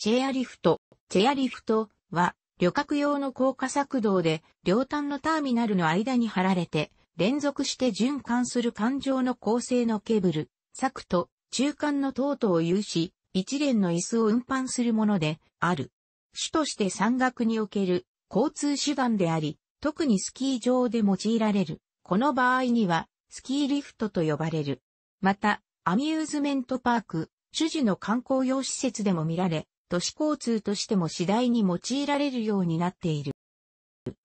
チェアリフト。チェアリフトは、旅客用の高架作動で、両端のターミナルの間に張られて、連続して循環する環状の構成のケーブル、柵と中間の塔々を有し、一連の椅子を運搬するものである。主として山岳における交通手段であり、特にスキー場で用いられる。この場合には、スキーリフトと呼ばれる。また、アミューズメントパーク、主事の観光用施設でも見られ、都市交通としても次第に用いられるようになっている。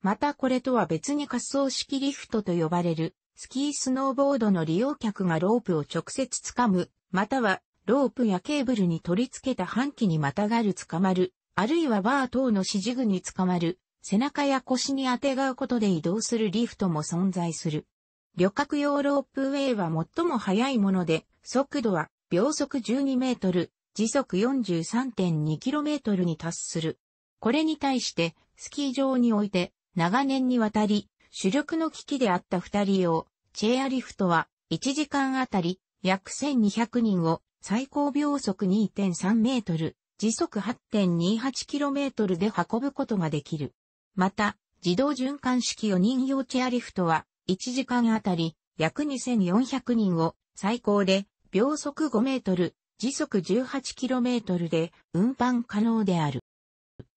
またこれとは別に滑走式リフトと呼ばれる、スキースノーボードの利用客がロープを直接掴む、またはロープやケーブルに取り付けた半旗にまたがるかまる、あるいはバー等の支持具にかまる、背中や腰にあてがうことで移動するリフトも存在する。旅客用ロープウェイは最も速いもので、速度は秒速12メートル、時速 43.2km に達する。これに対して、スキー場において、長年にわたり、主力の危機であった二人用、チェアリフトは、1時間あたり、約1200人を、最高秒速2.3メートル、時速 8.28km で運ぶことができる。また、自動循環式4人用チェアリフトは、1時間あたり、約2400人を、最高で、秒速5メートル、時速 18km で運搬可能である。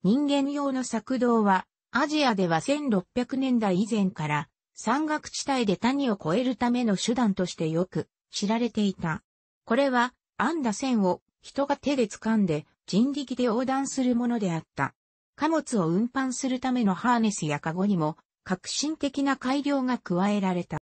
人間用の作動は、アジアでは1600年代以前から、山岳地帯で谷を越えるための手段としてよく知られていた。これは、編んだ線を人が手で掴んで人力で横断するものであった。貨物を運搬するためのハーネスやカゴにも革新的な改良が加えられた。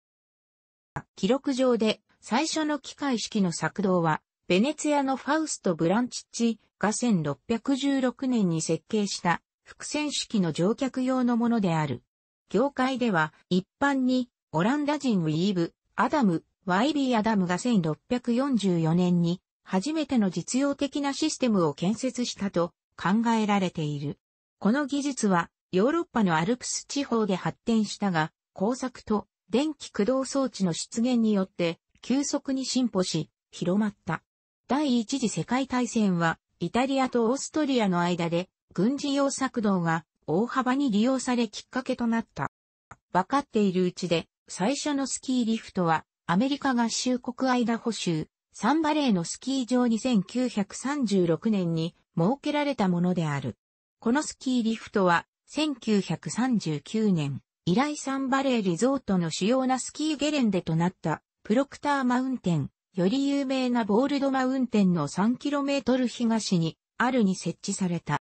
記録上で最初の機械式の作動はベネツィアのファウスト・ブランチッチが1616年に設計した複線式の乗客用のものである。業界では一般にオランダ人ウィーブ、アダム、ワイビー・アダムが1644年に初めての実用的なシステムを建設したと考えられている。この技術はヨーロッパのアルプス地方で発展したが、工作と電気駆動装置の出現によって急速に進歩し、広まった。第一次世界大戦は、イタリアとオーストリアの間で、軍事用作動が大幅に利用されきっかけとなった。わかっているうちで、最初のスキーリフトは、アメリカ合衆国アイダホ州、サンバレーのスキー場に1 9 3 6年に設けられたものである。このスキーリフトは、1939年、以来サンバレーリゾートの主要なスキーゲレンデとなった、プロクターマウンテン、より有名なボールドマウンテンの 3km 東にあるに設置された。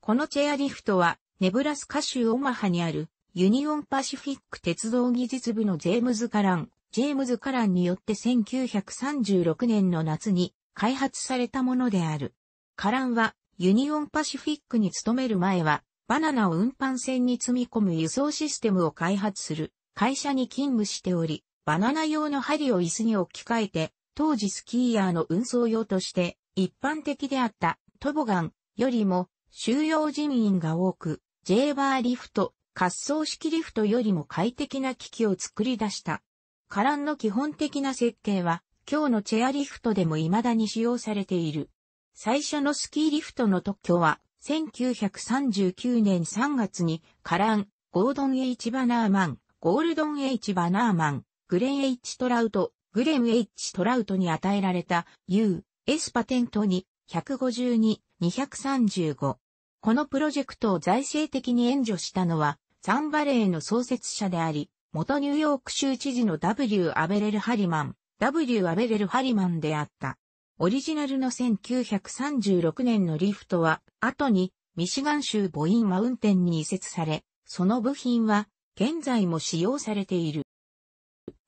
このチェアリフトは、ネブラスカ州オマハにあるユニオンパシフィック鉄道技術部のジェームズ・カラン、ジェームズ・カランによって1936年の夏に開発されたものである。カランはユニオンパシフィックに勤める前はバナナを運搬船に積み込む輸送システムを開発する会社に勤務しており、バナナ用の針を椅子に置き換えて、当時スキーヤーの運送用として一般的であったトボガンよりも収容人員が多く、J バーリフト、滑走式リフトよりも快適な機器を作り出した。カランの基本的な設計は、今日のチェアリフトでも未だに使用されている。最初のスキーリフトの特許は、1939年3月に、カラン、ゴードン・ H・ バナーマン、ゴールドン・ H・ バナーマン、グレン・ H・ トラウト、グレン・ H・ トラウトに与えられた U、S パテントに152、235。このプロジェクトを財政的に援助したのは、サンバレーの創設者であり、元ニューヨーク州知事の W・ アベレル・ハリマン、W・ アベレル・ハリマンであった。オリジナルの1936年のリフトは、後に、ミシガン州ボインマウンテンに移設され、その部品は、現在も使用されている。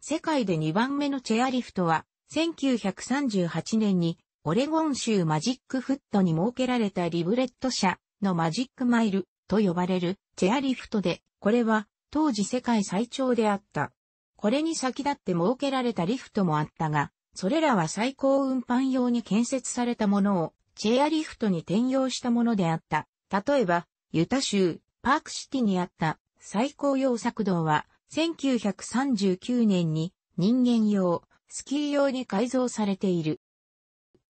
世界で2番目のチェアリフトは、1938年にオレゴン州マジックフットに設けられたリブレット社のマジックマイルと呼ばれるチェアリフトで、これは当時世界最長であった。これに先立って設けられたリフトもあったが、それらは最高運搬用に建設されたものをチェアリフトに転用したものであった。例えば、ユタ州パークシティにあった最高用作動は1939年に人間用、スキー用に改造されている。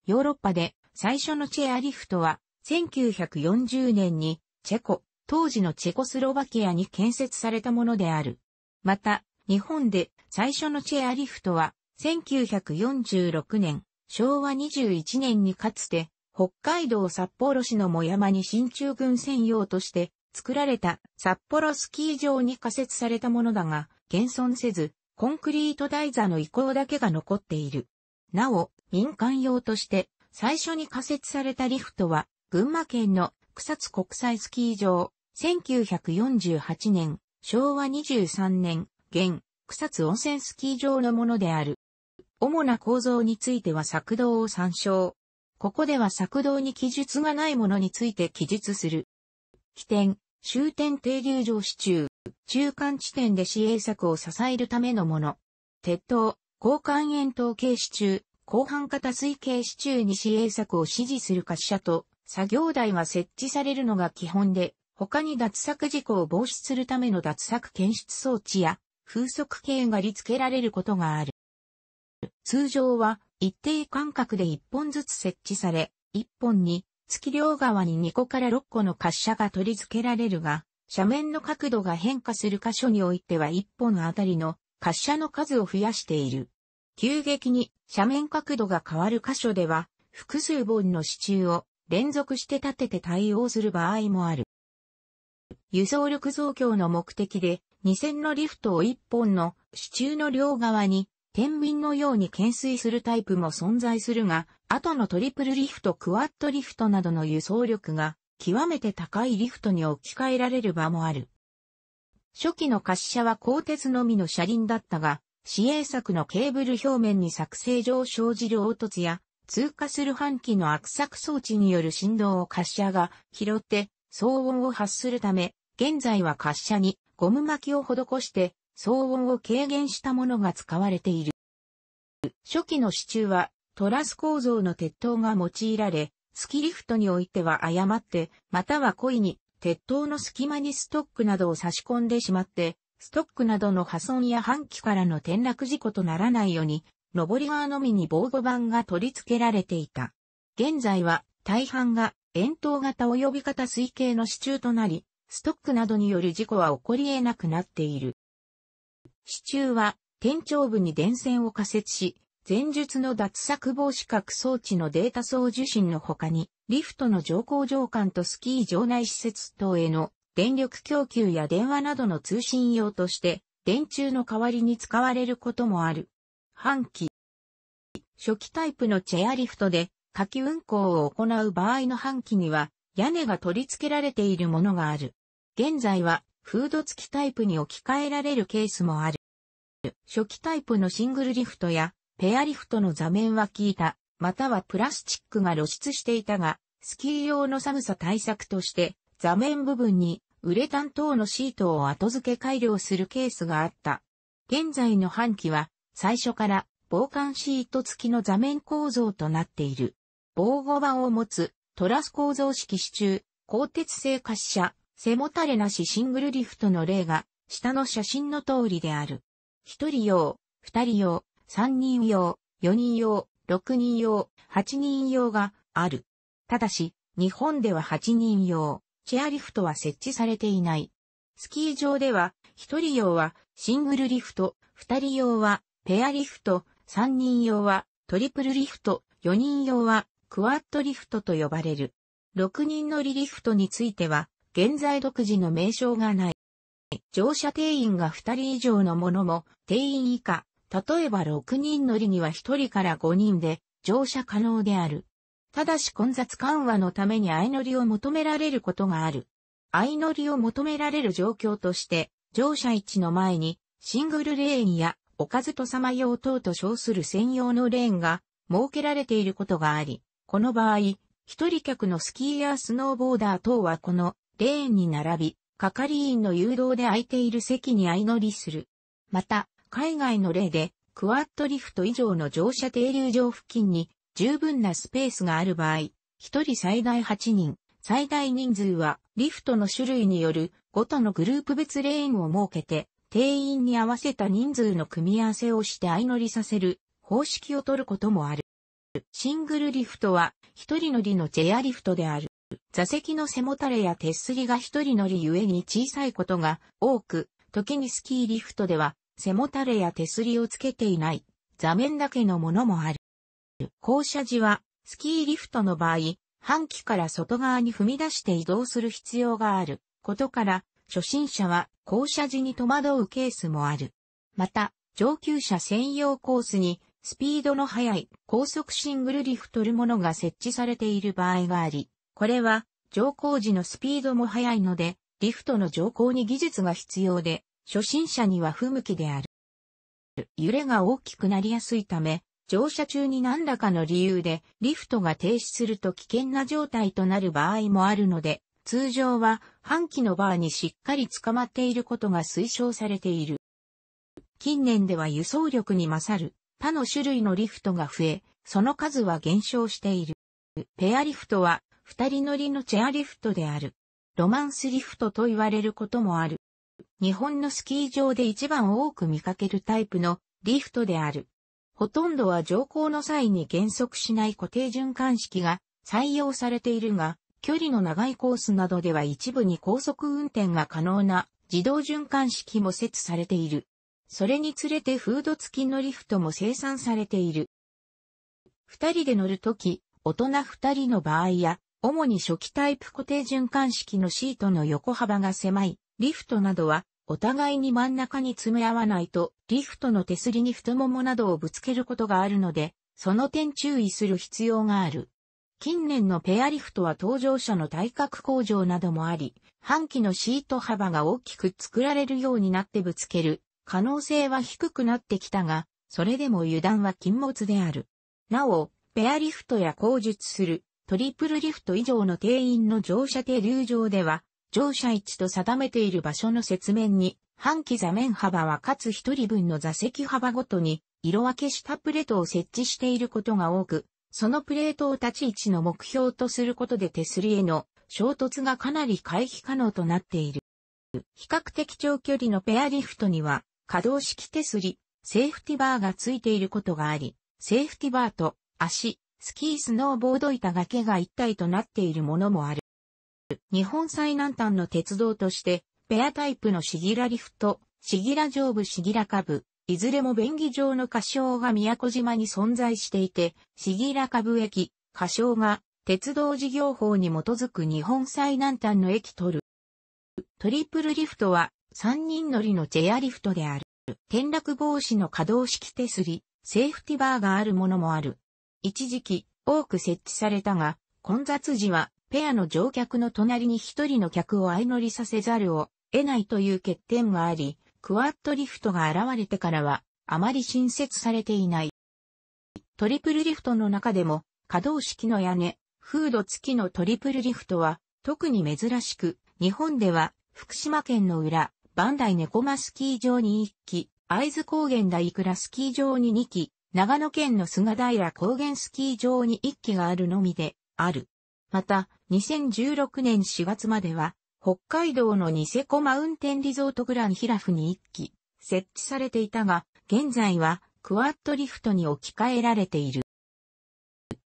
ヨーロッパで最初のチェアリフトは1940年にチェコ、当時のチェコスロバキアに建設されたものである。また、日本で最初のチェアリフトは1946年、昭和21年にかつて北海道札幌市のも山に新中軍専用として作られた札幌スキー場に仮設されたものだが、現存せず、コンクリート台座の遺構だけが残っている。なお、民間用として、最初に仮設されたリフトは、群馬県の草津国際スキー場、1948年、昭和23年、現、草津温泉スキー場のものである。主な構造については作動を参照。ここでは作動に記述がないものについて記述する。起点、終点停留場支柱、中間地点で支援策を支えるためのもの。鉄塔、交換円筒形支柱、後半型水形支柱に支援策を支持する滑車と作業台が設置されるのが基本で、他に脱作事故を防止するための脱作検出装置や風速計がり付けられることがある。通常は一定間隔で一本ずつ設置され、一本に月両側に2個から6個の滑車が取り付けられるが、斜面の角度が変化する箇所においては1本あたりの滑車の数を増やしている。急激に斜面角度が変わる箇所では、複数本の支柱を連続して立てて対応する場合もある。輸送力増強の目的で、2000のリフトを1本の支柱の両側に天秤のように懸垂するタイプも存在するが、後のトリプルリフト、クワッドリフトなどの輸送力が極めて高いリフトに置き換えられる場もある。初期の滑車は鋼鉄のみの車輪だったが、市営作のケーブル表面に作成上生じる凹凸や、通過する半期の悪作装置による振動を滑車が拾って騒音を発するため、現在は滑車にゴム巻きを施して騒音を軽減したものが使われている。初期の支柱はトラス構造の鉄塔が用いられ、スキリフトにおいては誤って、または故意に鉄塔の隙間にストックなどを差し込んでしまって、ストックなどの破損や半期からの転落事故とならないように、上り側のみに防護板が取り付けられていた。現在は大半が円筒型及び型水形の支柱となり、ストックなどによる事故は起こり得なくなっている。支柱は、天頂部に電線を仮設し、前述の脱作防止角装置のデータ送受信の他に、リフトの乗降上管とスキー場内施設等への電力供給や電話などの通信用として、電柱の代わりに使われることもある。半期。初期タイプのチェアリフトで、夏季運行を行う場合の半期には、屋根が取り付けられているものがある。現在は、フード付きタイプに置き換えられるケースもある。初期タイプのシングルリフトや、ペアリフトの座面は効いた、またはプラスチックが露出していたが、スキー用の寒さ対策として、座面部分にウレタン等のシートを後付け改良するケースがあった。現在の半期は、最初から防寒シート付きの座面構造となっている。防護板を持つトラス構造式支柱、鋼鉄製滑車、背もたれなしシングルリフトの例が、下の写真の通りである。1人用、2人用、3人用、4人用、6人用、8人用がある。ただし、日本では8人用、チェアリフトは設置されていない。スキー場では、1人用はシングルリフト、2人用はペアリフト、3人用はトリプルリフト、4人用はクワッドリフトと呼ばれる。6人乗りリフトについては、現在独自の名称がない。乗車定員が2人以上のものも、定員以下、例えば6人乗りには1人から5人で乗車可能である。ただし混雑緩和のために相乗りを求められることがある。相乗りを求められる状況として、乗車位置の前にシングルレーンやおかずとさま用等と称する専用のレーンが設けられていることがあり、この場合、一人客のスキーやスノーボーダー等はこのレーンに並び、係員の誘導で空いている席に相乗りする。また、海外の例で、クワッドリフト以上の乗車停留場付近に十分なスペースがある場合、一人最大8人、最大人数はリフトの種類によるごとのグループ別レーンを設けて、定員に合わせた人数の組み合わせをして相乗りさせる方式を取ることもある。シングルリフトは一人乗りのチェアリフトである。座席の背もたれや手すりが一人乗りゆえに小さいことが多く、時にスキーリフトでは背もたれや手すりをつけていない座面だけのものもある。降車時はスキーリフトの場合、半旗から外側に踏み出して移動する必要があることから、初心者は降車時に戸惑うケースもある。また、上級者専用コースにスピードの速い高速シングルリフトルものが設置されている場合があり、これは、乗降時のスピードも速いので、リフトの乗降に技術が必要で、初心者には不向きである。揺れが大きくなりやすいため、乗車中に何らかの理由でリフトが停止すると危険な状態となる場合もあるので、通常は半期のバーにしっかり捕まっていることが推奨されている。近年では輸送力に勝る他の種類のリフトが増え、その数は減少している。ペアリフトは二人乗りのチェアリフトである。ロマンスリフトと言われることもある。日本のスキー場で一番多く見かけるタイプのリフトである。ほとんどは乗降の際に減速しない固定循環式が採用されているが、距離の長いコースなどでは一部に高速運転が可能な自動循環式も設置されている。それにつれてフード付きのリフトも生産されている。二人で乗るとき、大人二人の場合や、主に初期タイプ固定循環式のシートの横幅が狭い、リフトなどは、お互いに真ん中に詰め合わないと、リフトの手すりに太ももなどをぶつけることがあるので、その点注意する必要がある。近年のペアリフトは搭乗者の体格向上などもあり、半期のシート幅が大きく作られるようになってぶつける可能性は低くなってきたが、それでも油断は禁物である。なお、ペアリフトや口述するトリプルリフト以上の定員の乗車停留場では、乗車位置と定めている場所の説明に、半期座面幅はかつ一人分の座席幅ごとに、色分けしたプレートを設置していることが多く、そのプレートを立ち位置の目標とすることで手すりへの衝突がかなり回避可能となっている。比較的長距離のペアリフトには、可動式手すり、セーフティバーがついていることがあり、セーフティバーと足、スキースノーボード板がけが一体となっているものもある。日本最南端の鉄道として、ペアタイプのシギラリフト、シギラ上部シギラ下部、いずれも便宜上の仮称が宮古島に存在していて、シギラ下部駅、仮称が鉄道事業法に基づく日本最南端の駅取る。トリプルリフトは3人乗りのチェアリフトである。転落防止の可動式手すり、セーフティバーがあるものもある。一時期多く設置されたが、混雑時はペアの乗客の隣に一人の客を相乗りさせざるを得ないという欠点があり、クワッドリフトが現れてからはあまり新設されていない。トリプルリフトの中でも可動式の屋根、フード付きのトリプルリフトは特に珍しく、日本では福島県の裏、バンダイネコマスキー場に1機、会津高原大倉スキー場に2機、長野県の菅平高原スキー場に1機があるのみで、ある。また、2016年4月までは、北海道のニセコマウンテンリゾートグランヒラフに1機、設置されていたが、現在は、クワッドリフトに置き換えられている。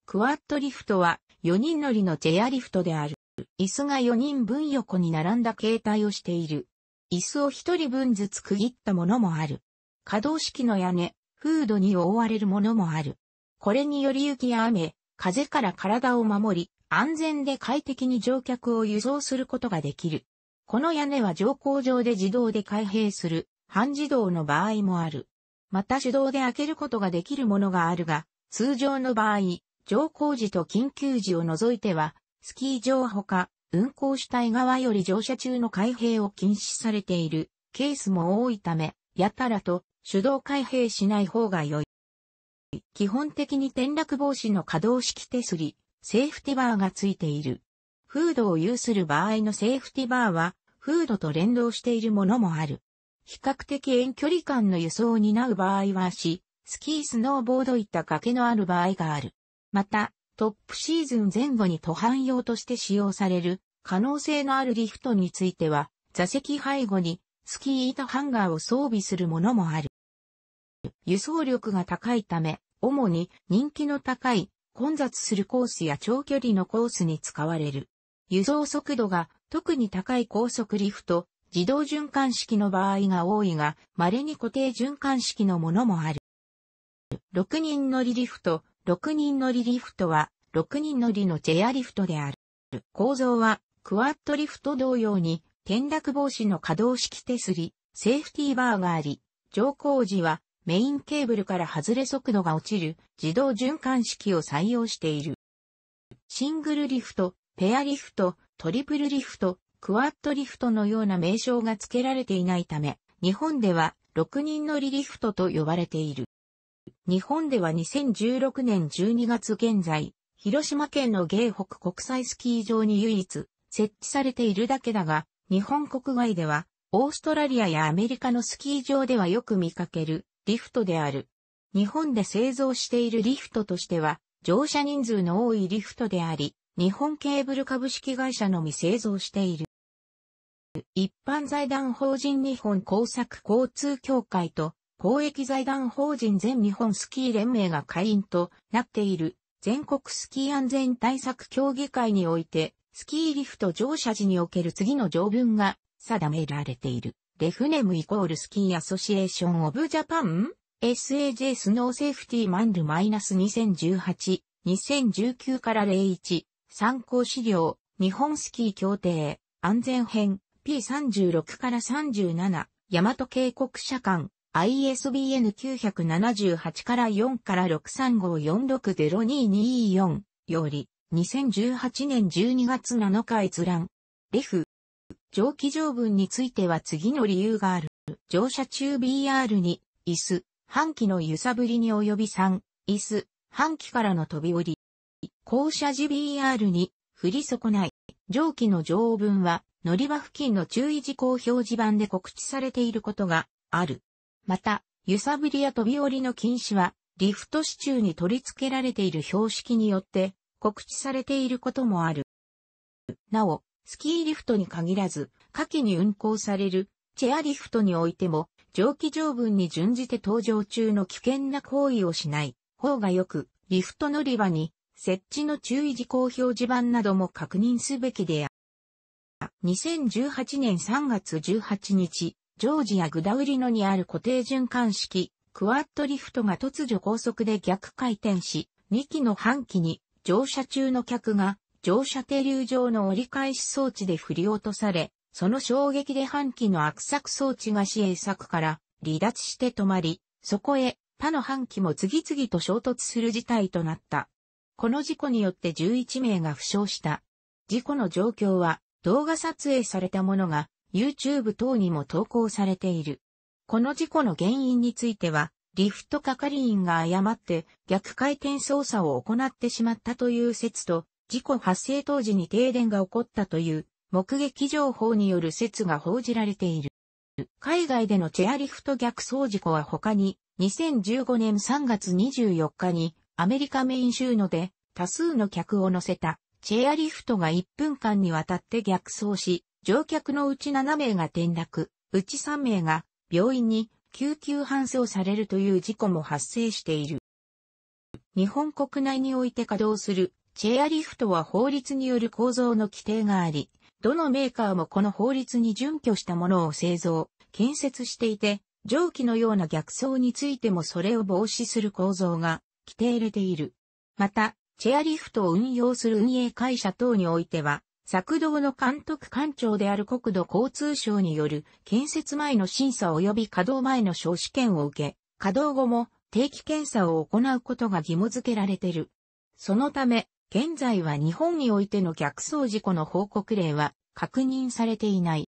クワッドリフトは、4人乗りのチェアリフトである。椅子が4人分横に並んだ形態をしている。椅子を1人分ずつ区切ったものもある。可動式の屋根、風土に覆われるものもある。これにより雪や雨、風から体を守り、安全で快適に乗客を輸送することができる。この屋根は乗降場で自動で開閉する、半自動の場合もある。また手動で開けることができるものがあるが、通常の場合、乗降時と緊急時を除いては、スキー場ほか、運行主体側より乗車中の開閉を禁止されているケースも多いため、やたらと手動開閉しない方が良い。基本的に転落防止の可動式手すり、セーフティバーがついている。フードを有する場合のセーフティバーは、フードと連動しているものもある。比較的遠距離間の輸送を担う場合は足、スキースノーボードいった崖のある場合がある。また、トップシーズン前後に途半用として使用される可能性のあるリフトについては、座席背後にスキー板ハンガーを装備するものもある。輸送力が高いため、主に人気の高い混雑するコースや長距離のコースに使われる。輸送速度が特に高い高速リフト、自動循環式の場合が多いが、稀に固定循環式のものもある。6人乗りリフト、6人乗りリフトは、6人乗りのチェアリフトである。構造は、クワッドリフト同様に、転落防止の可動式手すり、セーフティーバーがあり、乗降時はメインケーブルから外れ速度が落ちる自動循環式を採用している。シングルリフト、ペアリフト、トリプルリフト、クワッドリフトのような名称が付けられていないため、日本では6人乗りリフトと呼ばれている。日本では2016年12月現在、広島県の芸北国際スキー場に唯一設置されているだけだが、日本国外では、オーストラリアやアメリカのスキー場ではよく見かけるリフトである。日本で製造しているリフトとしては、乗車人数の多いリフトであり、日本ケーブル株式会社のみ製造している。一般財団法人日本工作交通協会と公益財団法人全日本スキー連盟が会員となっている全国スキー安全対策協議会においてスキーリフト乗車時における次の条文が定められている。レフネムイコールスキーアソシエーションオブジャパン ?SAJ スノーセーフティーマンルマイナス2018、2019から01、参考資料、日本スキー協定、安全編、P36 から37、大和渓谷社間、ISBN 978から4から635460224より、2018年12月7日閲覧。レフ。上記条文については次の理由がある。乗車中 BR に、椅子、半期の揺さぶりに及び3、椅子、半期からの飛び降り。降車時 BR に、振り損ない。上記の条文は、乗り場付近の注意事項表示板で告知されていることがある。また、揺さぶりや飛び降りの禁止は、リフト支柱に取り付けられている標識によって告知されていることもある。なお、スキーリフトに限らず、下記に運行されるチェアリフトにおいても、上記条文に準じて登場中の危険な行為をしない方がよく、リフト乗り場に設置の注意事項表示板なども確認すべきである。2018年3月18日、ジョージアグダウリノにある固定循環式クワッドリフトが突如高速で逆回転し、2機の半機に乗車中の客が乗車停留場の折り返し装置で振り落とされ、その衝撃で半旗の悪作装置が支援作から離脱して止まり、そこへ他の半旗も次々と衝突する事態となった。この事故によって11名が負傷した。事故の状況は動画撮影されたものが YouTube 等にも投稿されている。この事故の原因についてはリフト係員が誤って逆回転操作を行ってしまったという説と、事故発生当時に停電が起こったという目撃情報による説が報じられている。海外でのチェアリフト逆走事故は他に、2015年3月24日にアメリカメイン州ので多数の客を乗せたチェアリフトが1分間にわたって逆走し、乗客のうち7名が転落、うち3名が病院に救急搬送されるという事故も発生している。日本国内において稼働するチェアリフトは法律による構造の規定があり、どのメーカーもこの法律に準拠したものを製造、建設していて、蒸気のような逆走についてもそれを防止する構造が規定れている。また、チェアリフトを運用する運営会社等においては、作動の監督官庁である国土交通省による建設前の審査及び稼働前の小試験を受け、稼働後も定期検査を行うことが義務付けられている。そのため、現在は日本においての逆走事故の報告例は確認されていない。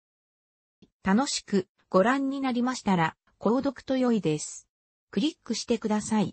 楽しくご覧になりましたら、購読と良いです。クリックしてください。